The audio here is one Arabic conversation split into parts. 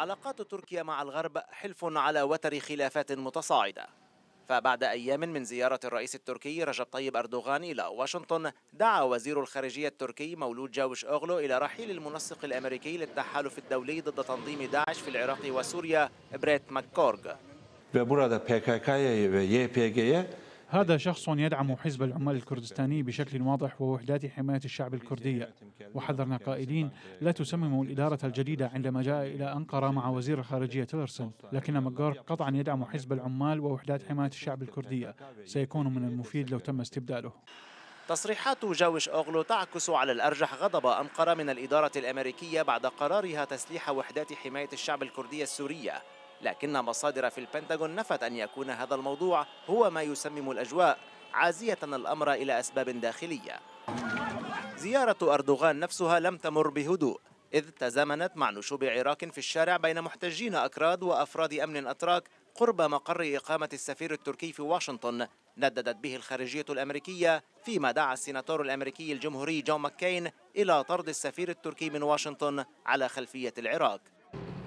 علاقات تركيا مع الغرب حلف على وتر خلافات متصاعدة فبعد أيام من زيارة الرئيس التركي رجب طيب أردوغان إلى واشنطن دعا وزير الخارجية التركي مولود جاوش أوغلو إلى رحيل المنسق الأمريكي للتحالف الدولي ضد تنظيم داعش في العراق وسوريا بريت ماكورغ ve burada PKK'ya ve YPG'ye هذا شخص يدعم حزب العمال الكردستاني بشكل واضح ووحدات حماية الشعب الكردية وحذرنا قائلين لا تسمموا الإدارة الجديدة عندما جاء إلى أنقرة مع وزير الخارجية تيلرسون لكن مقار قطعا يدعم حزب العمال ووحدات حماية الشعب الكردية سيكون من المفيد لو تم استبداله تصريحات جاوش أوغلو تعكس على الأرجح غضب أنقرة من الإدارة الأمريكية بعد قرارها تسليح وحدات حماية الشعب الكردية السورية لكن مصادر في البنتاغون نفت أن يكون هذا الموضوع هو ما يسمم الأجواء عازية الأمر إلى أسباب داخلية زيارة أردوغان نفسها لم تمر بهدوء إذ تزامنت مع نشوب عراك في الشارع بين محتجين أكراد وأفراد أمن أتراك قرب مقر إقامة السفير التركي في واشنطن نددت به الخارجية الأمريكية فيما دعا السيناتور الأمريكي الجمهوري جون ماكين إلى طرد السفير التركي من واشنطن على خلفية العراق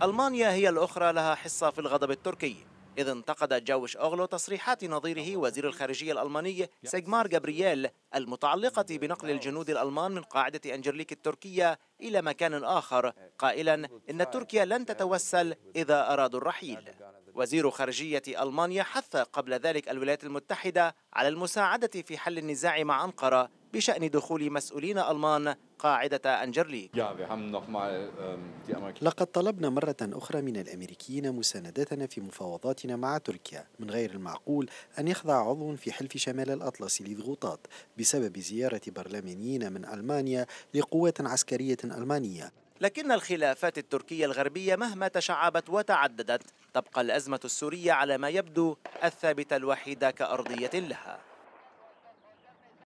ألمانيا هي الأخرى لها حصة في الغضب التركي إذ انتقد جاوش أغلو تصريحات نظيره وزير الخارجية الألماني سيغمار جابرييل المتعلقة بنقل الجنود الألمان من قاعدة أنجرليك التركية إلى مكان آخر قائلا إن تركيا لن تتوسل إذا أرادوا الرحيل وزير خارجية ألمانيا حث قبل ذلك الولايات المتحدة على المساعدة في حل النزاع مع أنقرة بشأن دخول مسؤولين ألمان قاعدة أنجرلي ähm, لقد طلبنا مرة أخرى من الأمريكيين مساندتنا في مفاوضاتنا مع تركيا من غير المعقول أن يخضع عضو في حلف شمال الأطلس لضغوطات بسبب زيارة برلمانيين من ألمانيا لقوات عسكرية ألمانية لكن الخلافات التركية الغربية مهما تشعبت وتعددت تبقى الأزمة السورية على ما يبدو الثابتة الوحيدة كأرضية لها